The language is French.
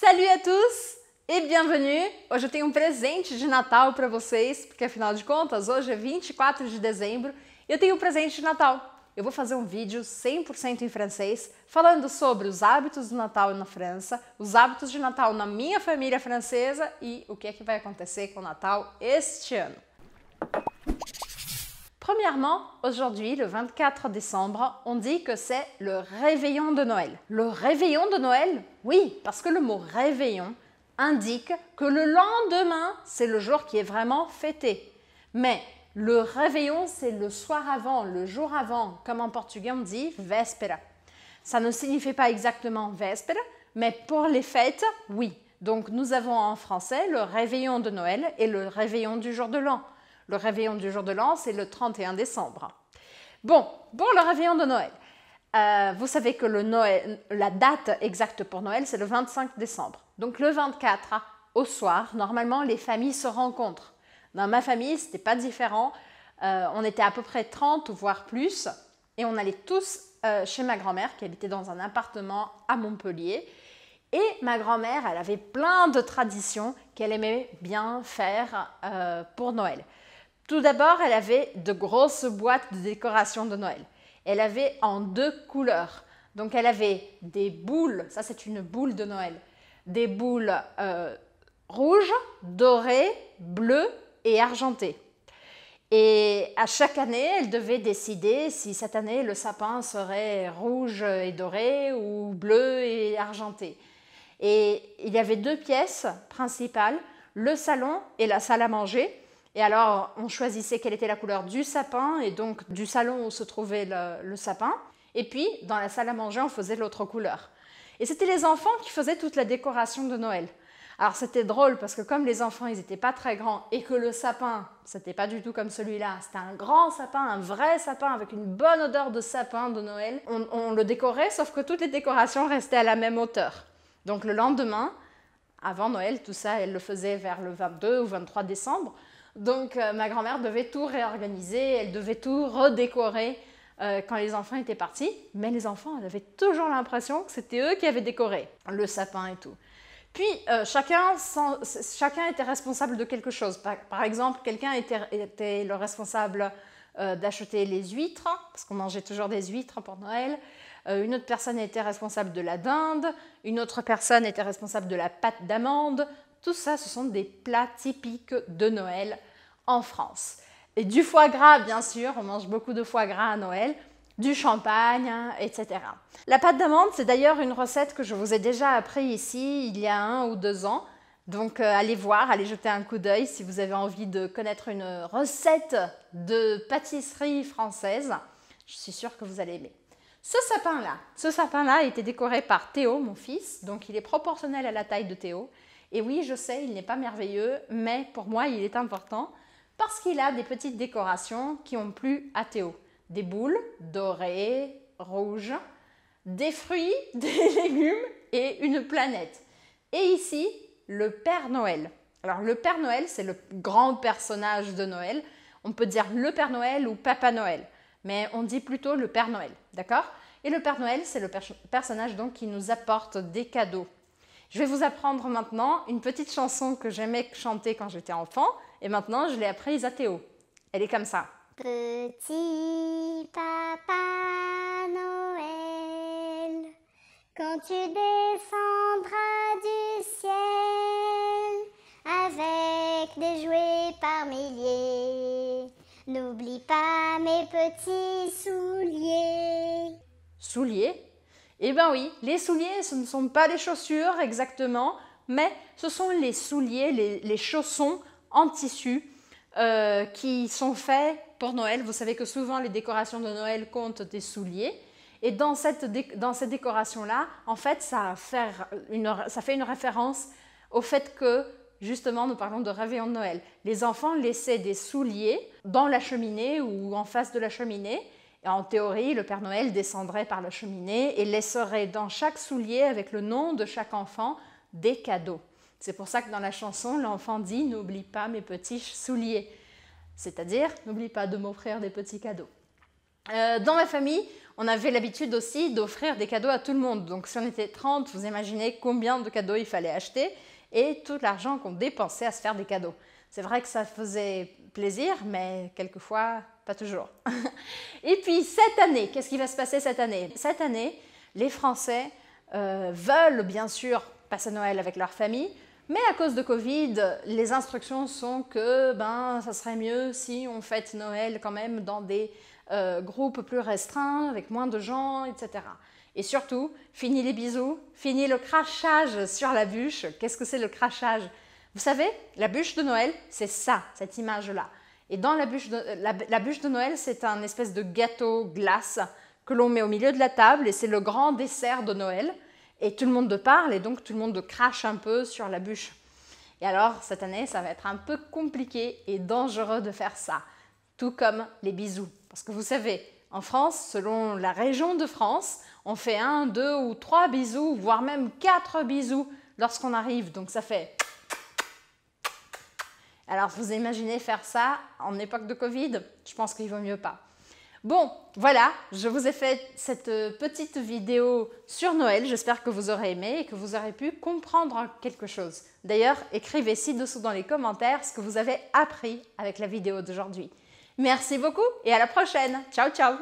Salut à tous e bienvenue! Hoje eu tenho um presente de Natal para vocês, porque afinal de contas, hoje é 24 de dezembro e eu tenho um presente de Natal. Eu vou fazer um vídeo 100% em francês falando sobre os hábitos do Natal na França, os hábitos de Natal na minha família francesa e o que é que vai acontecer com o Natal este ano. Premièrement, aujourd'hui, le 24 décembre, on dit que c'est le réveillon de Noël. Le réveillon de Noël Oui, parce que le mot réveillon indique que le lendemain, c'est le jour qui est vraiment fêté. Mais le réveillon, c'est le soir avant, le jour avant, comme en portugais on dit véspera. Ça ne signifie pas exactement véspera, mais pour les fêtes, oui. Donc nous avons en français le réveillon de Noël et le réveillon du jour de l'an. Le réveillon du jour de l'an, c'est le 31 décembre. Bon, bon, le réveillon de Noël. Euh, vous savez que le Noël, la date exacte pour Noël, c'est le 25 décembre. Donc le 24 au soir, normalement, les familles se rencontrent. Dans ma famille, ce n'était pas différent. Euh, on était à peu près 30 voire plus, et on allait tous euh, chez ma grand-mère qui habitait dans un appartement à Montpellier. Et ma grand-mère, elle avait plein de traditions qu'elle aimait bien faire pour Noël. Tout d'abord, elle avait de grosses boîtes de décoration de Noël. Elle avait en deux couleurs. Donc elle avait des boules, ça c'est une boule de Noël, des boules euh, rouges, dorées, bleues et argentées. Et à chaque année, elle devait décider si cette année le sapin serait rouge et doré ou bleu et argenté. Et il y avait deux pièces principales, le salon et la salle à manger. Et alors, on choisissait quelle était la couleur du sapin et donc du salon où se trouvait le, sapin. Et puis, dans la salle à manger, on faisait l'autre couleur. Et c'était les enfants qui faisaient toute la décoration de Noël. Alors c'était drôle parce que comme les enfants ils n'étaient pas très grands et que le sapin c'était pas du tout comme celui-là, c'était un grand sapin, un vrai sapin avec une bonne odeur de sapin de Noël, on, on, le décorait sauf que toutes les décorations restaient à la même hauteur. Donc le lendemain, avant Noël, tout ça elle le faisait vers le 22 ou 23 décembre, donc euh, ma grand-mère devait tout réorganiser, elle devait tout redécorer euh, quand les enfants étaient partis. Mais les enfants avaient toujours l'impression que c'était eux qui avaient décoré le sapin et tout. Puis euh, chacun, était responsable de quelque chose. Par, exemple, quelqu'un était, était, le responsable d'acheter les huîtres, parce qu'on mangeait toujours des huîtres pour Noël. une autre personne était responsable de la dinde, une autre personne était responsable de la pâte d'amande, tout ça, ce sont des plats typiques de Noël en France. Et du foie gras, bien sûr, on mange beaucoup de foie gras à Noël, du champagne, hein, etc. La pâte d'amande, c'est d'ailleurs une recette que je vous ai déjà appris ici il y a un ou deux ans. Donc euh, allez voir, allez jeter un coup d'œil si vous avez envie de connaître une recette de pâtisserie française. Je suis sûre que vous allez aimer. Ce sapin-là, ce sapin-là a été décoré par Théo, mon fils, donc il est proportionnel à la taille de Théo. Et oui, je sais, il n'est pas merveilleux, mais pour moi, il est important parce qu'il a des petites décorations qui ont plu à Théo. Des boules dorées, rouges, des fruits, des légumes et une planète. Et ici, le Père Noël. Alors le Père Noël, c'est le grand personnage de Noël. On peut dire le Père Noël ou Papa Noël, mais on dit plutôt le Père Noël, d'accord Et le Père Noël, c'est le personnage donc qui nous apporte des cadeaux. Je vais vous apprendre maintenant une petite chanson que j'aimais chanter quand j'étais enfant et maintenant je l'ai apprise à Théo. Elle est comme ça. Petit papa Noël, quand tu descendras du ciel avec des jouets par milliers, n'oublie pas mes petits souliers. Souliers eh bien oui, les souliers, ce ne sont pas des chaussures exactement, mais ce sont les souliers, les, chaussons en tissu euh, qui sont faits pour Noël. Vous savez que souvent les décorations de Noël comptent des souliers. Et dans, cette, dans ces décorations-là, en fait, ça, ça fait une référence au fait que justement, nous parlons de réveillon de Noël. Les enfants laissaient des souliers dans la cheminée ou en face de la cheminée en théorie, le Père Noël descendrait par la cheminée et laisserait dans chaque soulier, avec le nom de chaque enfant, des cadeaux. C'est pour ça que dans la chanson, l'enfant dit ⁇ N'oublie pas mes petits souliers ⁇ c'est-à-dire ⁇ N'oublie pas de m'offrir des petits cadeaux euh, Dans ma famille, on avait l'habitude aussi d'offrir des cadeaux à tout le monde. Donc si on était 30, vous imaginez combien de cadeaux il fallait acheter et tout l'argent qu'on dépensait à se faire des cadeaux. C'est vrai que ça faisait plaisir, mais quelquefois, pas toujours. et puis, cette année, qu'est-ce qui va se passer cette année Cette année, les Français euh, veulent bien sûr passer Noël avec leur famille, mais à cause de Covid, les instructions sont que ben, ça serait mieux si on fête Noël quand même dans des euh, groupes plus restreints, avec moins de gens, etc. Et surtout, fini les bisous, fini le crachage sur la bûche. Qu'est-ce que c'est le crachage Vous savez, la bûche de Noël, c'est ça, cette image-là. Et dans la bûche la bûche de Noël, c'est un espèce de gâteau glace que l'on met au milieu de la table et c'est le grand dessert de Noël. Et tout le monde parle et donc tout le monde crache un peu sur la bûche. Et alors, cette année, ça va être un peu compliqué et dangereux de faire ça, tout comme les bisous. Parce que vous savez, en France, selon la région de France, on fait un, deux ou trois bisous, voire même quatre bisous lorsqu'on arrive. Donc ça fait. Alors vous imaginez faire ça en époque de Covid Je pense qu'il vaut mieux pas. Bon, voilà, je vous ai fait cette petite vidéo sur Noël. J'espère que vous aurez aimé et que vous aurez pu comprendre quelque chose. D'ailleurs, écrivez ci-dessous dans les commentaires ce que vous avez appris avec la vidéo d'aujourd'hui. Merci beaucoup et à la prochaine. Ciao, ciao